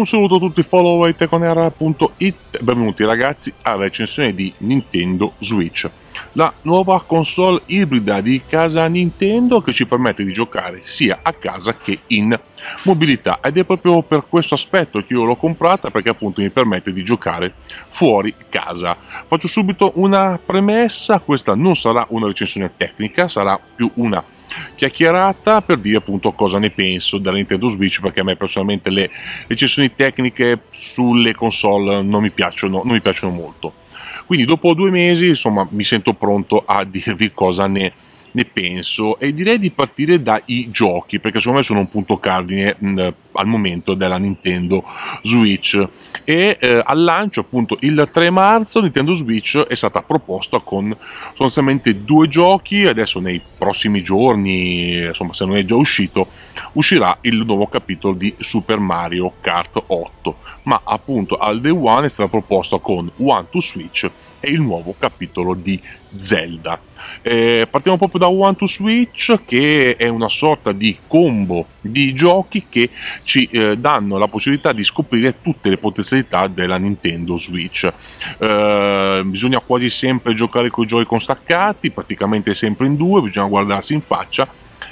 Un saluto a tutti i follower teconera.it benvenuti ragazzi alla recensione di Nintendo Switch, la nuova console ibrida di casa Nintendo che ci permette di giocare sia a casa che in mobilità ed è proprio per questo aspetto che io l'ho comprata perché appunto mi permette di giocare fuori casa. Faccio subito una premessa, questa non sarà una recensione tecnica, sarà più una chiacchierata per dire appunto cosa ne penso della Nintendo Switch perché a me personalmente le recensioni tecniche sulle console non mi piacciono, non mi piacciono molto. Quindi dopo due mesi insomma mi sento pronto a dirvi cosa ne penso ne penso e direi di partire dai giochi perché secondo me sono un punto cardine mh, al momento della Nintendo Switch e eh, al lancio appunto il 3 marzo Nintendo Switch è stata proposta con sostanzialmente due giochi adesso nei prossimi giorni insomma se non è già uscito uscirà il nuovo capitolo di Super Mario Kart 8 ma appunto al Day One è stata proposta con One to Switch e il nuovo capitolo di Zelda. Eh, partiamo proprio da One to Switch che è una sorta di combo di giochi che ci eh, danno la possibilità di scoprire tutte le potenzialità della Nintendo Switch. Eh, bisogna quasi sempre giocare con i giochi con staccati, praticamente sempre in due, bisogna guardarsi in faccia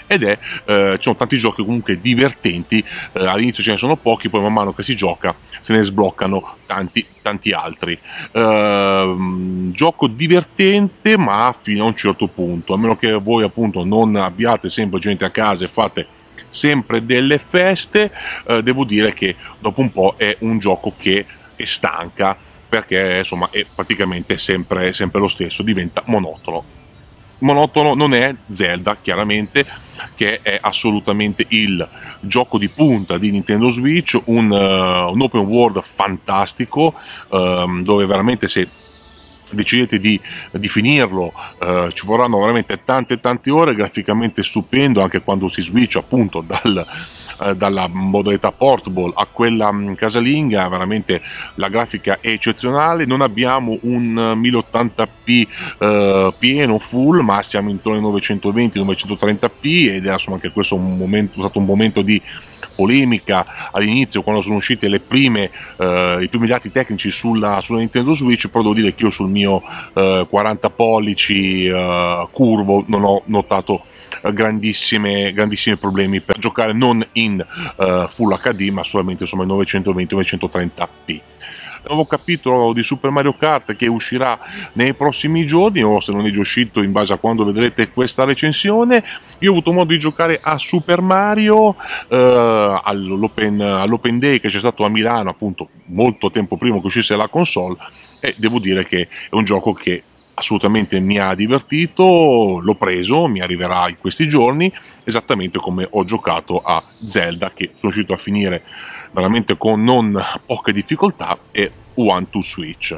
ed è, eh, ci sono tanti giochi comunque divertenti, eh, all'inizio ce ne sono pochi, poi man mano che si gioca se ne sbloccano tanti, tanti altri. Eh, gioco divertente ma fino a un certo punto, a meno che voi appunto non abbiate sempre gente a casa e fate sempre delle feste, eh, devo dire che dopo un po' è un gioco che è stanca perché insomma è praticamente sempre, sempre lo stesso, diventa monotono monotono non è Zelda, chiaramente, che è assolutamente il gioco di punta di Nintendo Switch, un, uh, un open world fantastico, um, dove veramente se decidete di, di finirlo eh, ci vorranno veramente tante tante ore graficamente stupendo anche quando si switch appunto dal, eh, dalla modalità portable a quella mm, casalinga, veramente la grafica è eccezionale, non abbiamo un 1080p eh, eh, pieno, full, ma siamo intorno ai 920-930p ed era insomma anche questo un momento, stato un momento di polemica all'inizio quando sono uscite le prime, eh, i primi dati tecnici sulla, sulla, Nintendo Switch, però devo dire che io sul mio eh, 40 pollici eh, curvo non ho notato eh, grandissimi problemi per giocare non in uh, Full HD ma solamente insomma 920-930p nuovo capitolo di Super Mario Kart che uscirà nei prossimi giorni o se non è già uscito in base a quando vedrete questa recensione io ho avuto modo di giocare a Super Mario eh, all'open, all'open Day che c'è stato a Milano appunto molto tempo prima che uscisse la console e devo dire che è un gioco che assolutamente mi ha divertito, l'ho preso, mi arriverà in questi giorni, esattamente come ho giocato a Zelda che sono riuscito a finire veramente con non poche difficoltà e One to Switch.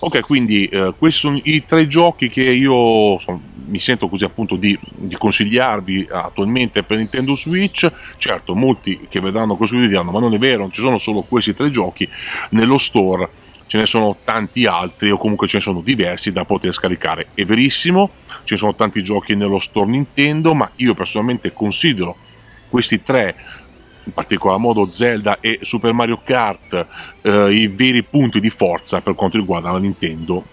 Ok, quindi eh, questi sono i tre giochi che io so, mi sento così appunto di, di, consigliarvi attualmente per Nintendo Switch. Certo, molti che vedranno questo video diranno ma non è vero, non ci sono solo questi tre giochi nello store ce ne sono tanti altri o comunque ce ne sono diversi da poter scaricare. È verissimo, ci sono tanti giochi nello store Nintendo, ma io personalmente considero questi tre in particolar modo Zelda e Super Mario Kart eh, i veri punti di forza per quanto riguarda la Nintendo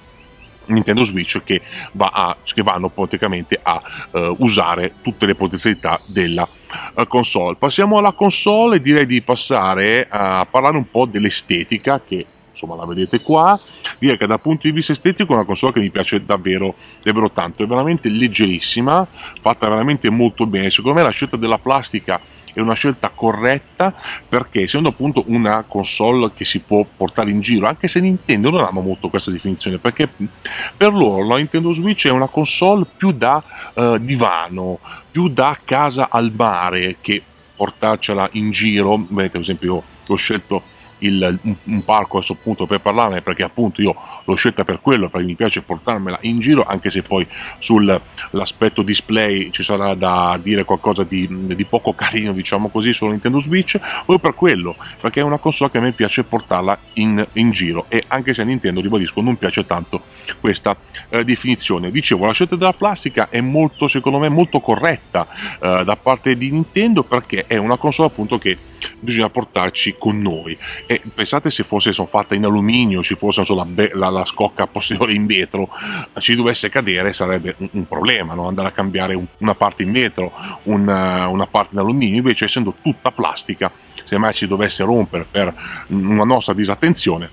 Nintendo Switch che, va a, che vanno praticamente a uh, usare tutte le potenzialità della uh, console. Passiamo alla console e direi di passare a parlare un po' dell'estetica che insomma la vedete qua, dire che dal punto di vista estetico è una console che mi piace davvero, davvero tanto, è veramente leggerissima, fatta veramente molto bene, secondo me la scelta della plastica è una scelta corretta perché essendo appunto una console che si può portare in giro, anche se Nintendo non ama molto questa definizione, perché per loro la Nintendo Switch è una console più da eh, divano, più da casa al mare che portarcela in giro, vedete ad esempio io ho scelto il, un, un parco punto per parlarne perché appunto io l'ho scelta per quello perché mi piace portarmela in giro anche se poi sull'aspetto display ci sarà da dire qualcosa di, di poco carino diciamo così su Nintendo Switch proprio per quello perché è una console che a me piace portarla in, in giro e anche se a Nintendo ribadisco non piace tanto questa eh, definizione dicevo la scelta della plastica è molto secondo me molto corretta eh, da parte di Nintendo perché è una console appunto che bisogna portarci con noi. E pensate se fosse sono fatta in alluminio, ci fosse so, la, la, la, scocca posteriore in vetro, ci dovesse cadere sarebbe un, un problema, no? andare a cambiare un, una parte in vetro, una, eh, una parte in alluminio, invece essendo tutta plastica, se mai ci dovesse rompere per una nostra disattenzione,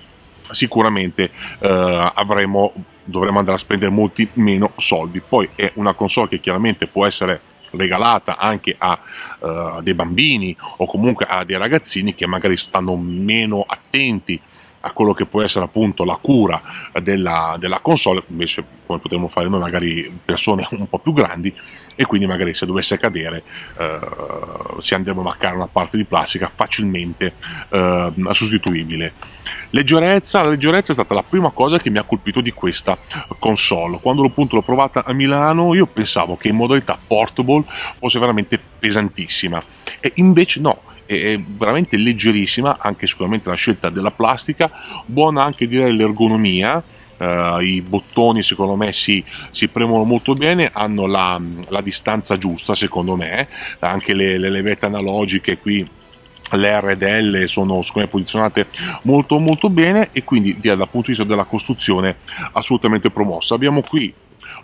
sicuramente eh, avremo, dovremo andare a spendere molti meno soldi. Poi è una console che chiaramente può essere regalata anche a, uh, dei bambini o comunque a dei ragazzini che magari stanno meno attenti a quello che può essere appunto la cura della, della console, invece come potremmo fare noi magari persone un po' più grandi e quindi magari se dovesse cadere eh, se andremo a maccare una parte di plastica facilmente eh, sostituibile. Leggerezza, la leggerezza è stata la prima cosa che mi ha colpito di questa console. Quando appunto l'ho provata a Milano io pensavo che in modalità portable fosse veramente pesantissima e invece no, è veramente leggerissima, anche sicuramente la scelta della plastica, buona anche direi l'ergonomia, Uh, i bottoni secondo me si, si premono molto bene, hanno la, la, distanza giusta secondo me, anche le, le levette analogiche qui le R ed L sono me posizionate molto molto bene e quindi dal punto di vista della costruzione assolutamente promossa. Abbiamo qui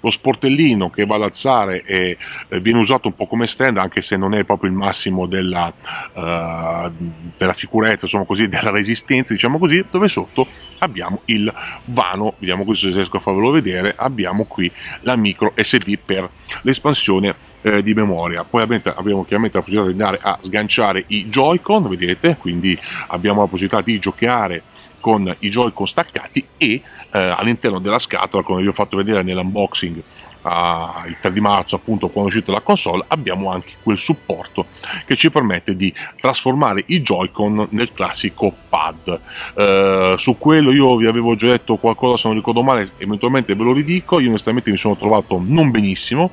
lo sportellino che va ad alzare e eh, viene usato un po' come stand, anche se non è proprio il massimo della, uh, della sicurezza, insomma così, della resistenza, diciamo così, dove sotto abbiamo il vano, vediamo se riesco a farvelo vedere, abbiamo qui la micro SD per l'espansione eh, di memoria. Poi abbiamo chiaramente la possibilità di andare a sganciare i Joy-Con, vedete, quindi abbiamo la possibilità di giocare con i Joy-Con staccati e eh, all'interno della scatola, come vi ho fatto vedere nell'unboxing a, ah, il 3 di marzo appunto quando è uscita la console abbiamo anche quel supporto che ci permette di trasformare i Joy-Con nel classico pad eh, su quello io vi avevo già detto qualcosa se non ricordo male eventualmente ve lo ridico io onestamente mi sono trovato non benissimo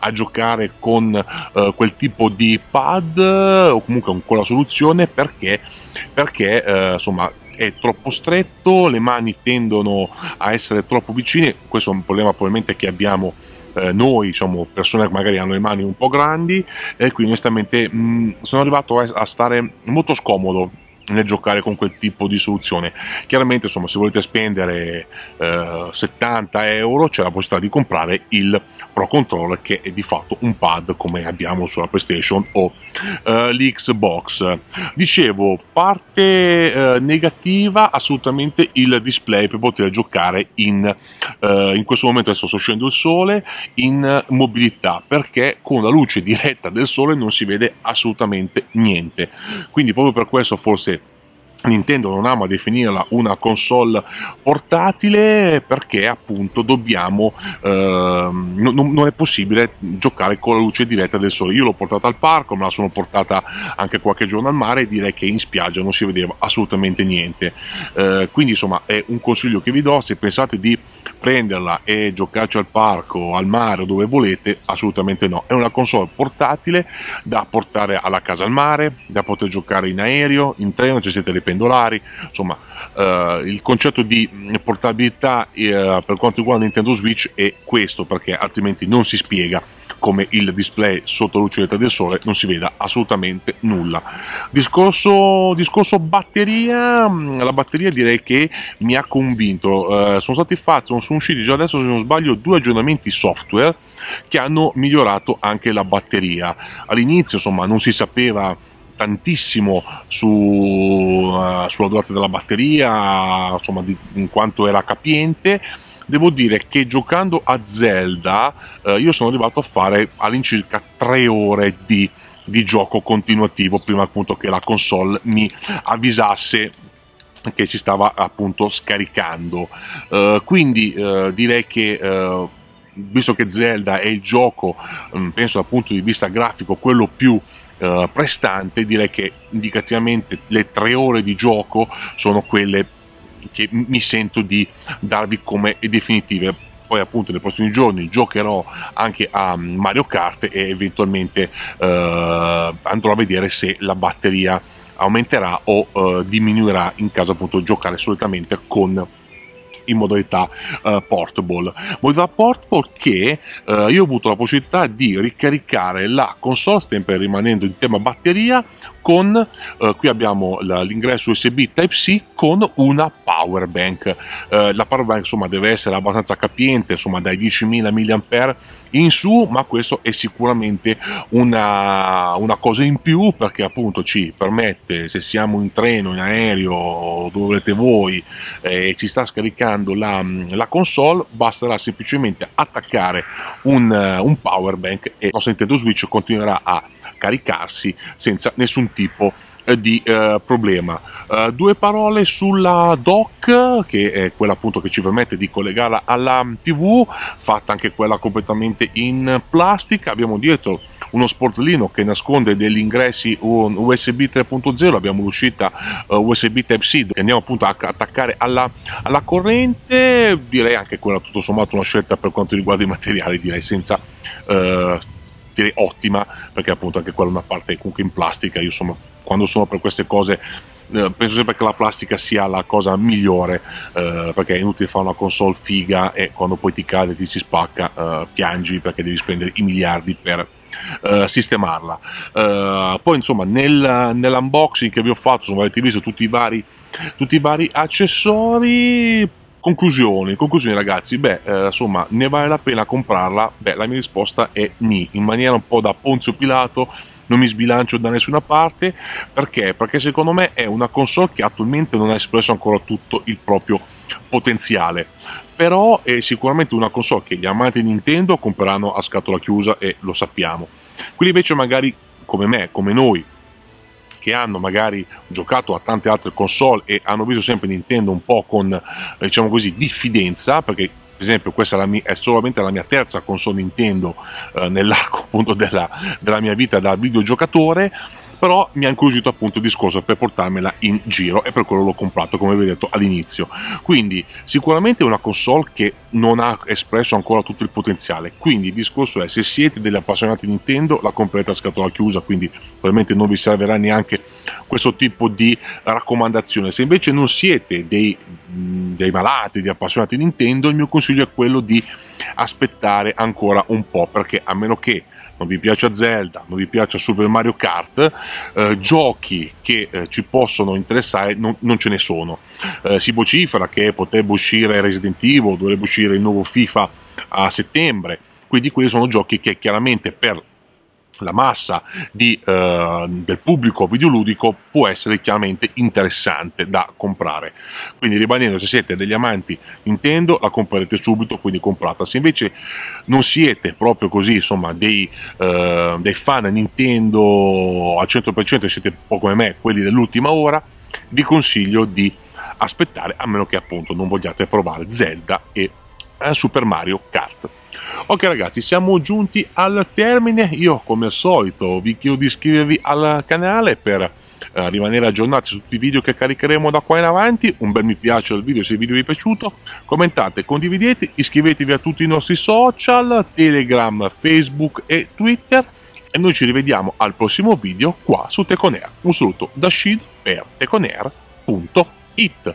a giocare con eh, quel tipo di pad o comunque con la soluzione perché, perché eh, insomma è troppo stretto, le mani tendono a essere troppo vicine, questo è un problema probabilmente che abbiamo eh, noi, diciamo, persone che magari hanno le mani un po' grandi e quindi onestamente mh, mm, sono arrivato a, a stare molto scomodo nel giocare con quel tipo di soluzione chiaramente insomma se volete spendere eh, 70 euro c'è la possibilità di comprare il Pro Controller che è di fatto un pad come abbiamo sulla PlayStation o eh, l'Xbox dicevo parte eh, negativa assolutamente il display per poter giocare in, eh, in questo momento adesso sto uscendo il sole in mobilità perché con la luce diretta del sole non si vede assolutamente niente quindi proprio per questo forse Nintendo non ama definirla una console portatile perché appunto dobbiamo eh, non, non, è possibile giocare con la luce diretta del sole io l'ho portata al parco me la sono portata anche qualche giorno al mare e direi che in spiaggia non si vedeva assolutamente niente eh, quindi insomma è un consiglio che vi do se pensate di prenderla e giocarci al parco al mare o dove volete assolutamente no è una console portatile da portare alla casa al mare da poter giocare in aereo in treno ci siete le pendolari, insomma eh, il concetto di mm, portabilità eh, per quanto riguarda Nintendo Switch è questo perché altrimenti non si spiega come il display sotto l'uccelletta del sole non si veda assolutamente nulla. Discorso, discorso, batteria, mm, la batteria direi che mi ha convinto, eh, sono stati fatti, sono usciti già adesso se non sbaglio due aggiornamenti software che hanno migliorato anche la batteria. All'inizio insomma non si sapeva tantissimo su, uh, sulla durata della batteria, insomma, di, in quanto era capiente devo dire che giocando a Zelda eh, io sono arrivato a fare all'incirca tre ore di, di, gioco continuativo prima appunto che la console mi avvisasse che si stava appunto scaricando eh, quindi eh, direi che eh, visto che Zelda è il gioco mm, penso dal punto di vista grafico quello più eh, prestante, direi che indicativamente le tre ore di gioco sono quelle che mi sento di darvi come definitive poi appunto nei prossimi giorni giocherò anche a Mario Kart e eventualmente eh, andrò a vedere se la batteria aumenterà o eh, diminuirà in caso appunto giocare solitamente con in modalità eh, portable. Modalità portable che eh, io ho avuto la possibilità di ricaricare la console, sempre rimanendo in tema batteria, con eh, qui abbiamo l'ingresso USB Type-C con una power bank. Eh, la power bank insomma deve essere abbastanza capiente, insomma dai 10.000 mAh in su, ma questo è sicuramente una, una cosa in più perché appunto ci permette, se siamo in treno, in aereo, dove volete voi, eh, e eh, ci sta scaricando la, la, console, basterà semplicemente attaccare un, eh, un power bank e il nostro Nintendo Switch continuerà a caricarsi senza nessun tipo di eh, di eh, problema. Uh, due parole sulla doc, che è quella appunto che ci permette di collegarla alla TV, fatta anche quella completamente in plastica. Abbiamo dietro uno sportellino che nasconde degli ingressi USB 3.0, abbiamo l'uscita uh, eh, USB Type-C che andiamo appunto a attaccare alla, alla corrente. Direi anche quella tutto sommato una scelta per quanto riguarda i materiali, direi senza... Uh, ottima perché appunto anche quella è una parte comunque in plastica io sono quando sono per queste cose eh, penso sempre che la plastica sia la cosa migliore eh, perché è inutile fare una console figa e quando poi ti cade ti si spacca eh, piangi perché devi spendere i miliardi per eh, sistemarla eh, poi insomma nel, nell'unboxing che vi ho fatto insomma, avete visto tutti i vari, tutti i vari accessori Conclusioni, conclusioni ragazzi, beh, eh, insomma, ne vale la pena comprarla? Beh, la mia risposta è ni, in maniera un po' da Ponzio Pilato, non mi sbilancio da nessuna parte perché? Perché secondo me è una console che attualmente non ha espresso ancora tutto il proprio potenziale però è sicuramente una console che gli amanti di Nintendo compreranno a scatola chiusa e lo sappiamo quelli invece magari come me, come noi che hanno magari giocato a tante altre console e hanno visto sempre Nintendo un po' con eh, diciamo così diffidenza perché per esempio questa è, mia, è, solamente la mia terza console Nintendo eh, nell'arco appunto della, della mia vita da videogiocatore però mi ha incuriosito appunto il discorso per portarmela in giro e per quello l'ho comprato come vi ho detto all'inizio quindi sicuramente è una console che non ha espresso ancora tutto il potenziale quindi il discorso è se siete degli appassionati di Nintendo la completa scatola chiusa quindi probabilmente non vi servirà neanche questo tipo di raccomandazione se invece non siete dei dei malati, di appassionati di Nintendo, il mio consiglio è quello di aspettare ancora un po', perché a meno che non vi piaccia Zelda, non vi piaccia Super Mario Kart, eh, giochi che eh, ci possono interessare non, non ce ne sono. Eh, si vocifera che potrebbe uscire Resident Evil, dovrebbe uscire il nuovo FIFA a settembre, quindi quelli sono giochi che chiaramente per la massa di, eh, del pubblico videoludico può essere chiaramente interessante da comprare. Quindi ribadendo, se siete degli amanti Nintendo la comprerete subito, quindi comprata. Se invece non siete proprio così, insomma, dei, eh, dei fan Nintendo al 100%, siete un po' come me, quelli dell'ultima ora, vi consiglio di aspettare, a meno che appunto non vogliate provare Zelda e eh, Super Mario Kart. Ok ragazzi, siamo giunti al termine, io come al solito vi chiedo di iscrivervi al canale per eh, rimanere aggiornati su tutti i video che caricheremo da qua in avanti, un bel mi piace al video se il video vi è piaciuto, commentate, condividete, iscrivetevi a tutti i nostri social, Telegram, Facebook e Twitter e noi ci rivediamo al prossimo video qua su Teconair. Un saluto da Shield per teconair.it